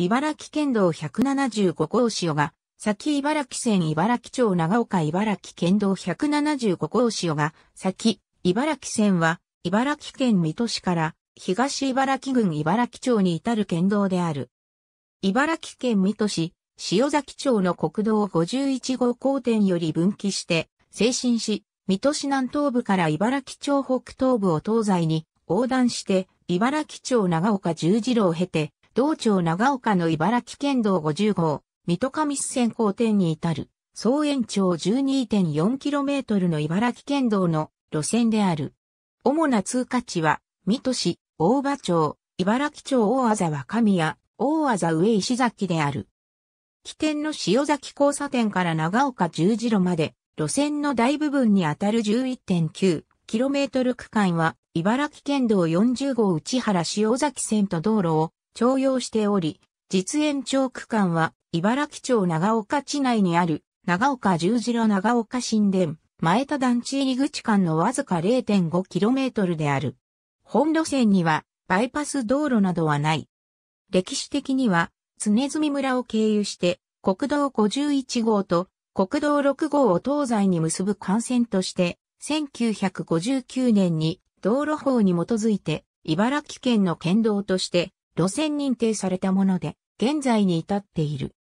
茨城県道175号潮が、先茨城線茨城町長岡茨城県道175号潮が、先茨城線は、茨城県水戸市から東茨城郡茨城町に至る県道である。茨城県水戸市、塩崎町の国道51号交点より分岐して、精神し、水戸市南東部から茨城町北東部を東西に横断して、茨城町長岡十字路を経て、道庁長岡の茨城県道50号、水戸上線交点に至る、総延長 12.4km の茨城県道の路線である。主な通過地は、水戸市、大場町、茨城町大和若宮、大字上石崎である。起点の塩崎交差点から長岡十字路まで、路線の大部分にあたる 11.9km 区間は、茨城県道40号内原塩崎線と道路を徴用しており、実演長区間は、茨城町長岡地内にある、長岡十字路長岡新田、前田団地入口間のわずか 0.5km である。本路線には、バイパス道路などはない。歴史的には、常住村を経由して、国道51号と国道6号を東西に結ぶ幹線として、1959年に道路法に基づいて、茨城県の県道として路線認定されたもので、現在に至っている。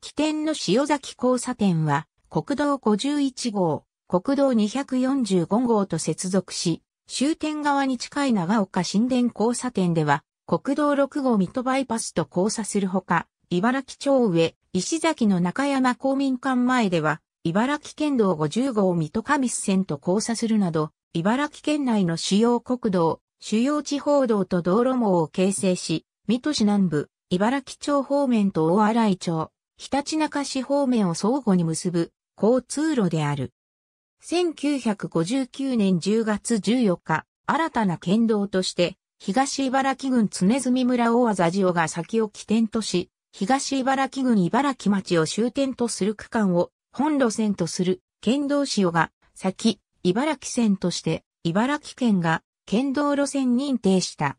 起点の塩崎交差点は、国道51号、国道245号と接続し、終点側に近い長岡新田交差点では、国道6号水戸バイパスと交差するほか、茨城町上、石崎の中山公民館前では、茨城県道50号水戸上線と交差するなど、茨城県内の主要国道主要地方道と道路網を形成し、水戸市南部、茨城町方面と大洗町、ひたちなか市方面を相互に結ぶ交通路である。1959年10月14日、新たな県道として、東茨城郡常住村大和地城が先を起点とし、東茨城郡茨城町を終点とする区間を本路線とする県道塩が先、茨城線として、茨城県が県道路線認定した。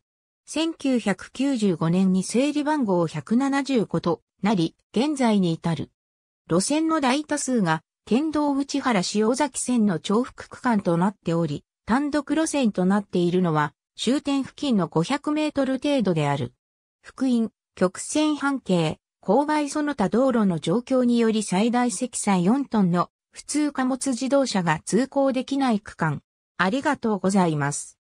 1995年に整理番号175となり、現在に至る。路線の大多数が、県道内原塩崎線の重複区間となっており、単独路線となっているのは、終点付近の500メートル程度である。福音、曲線半径、勾配その他道路の状況により最大積載4トンの普通貨物自動車が通行できない区間。ありがとうございます。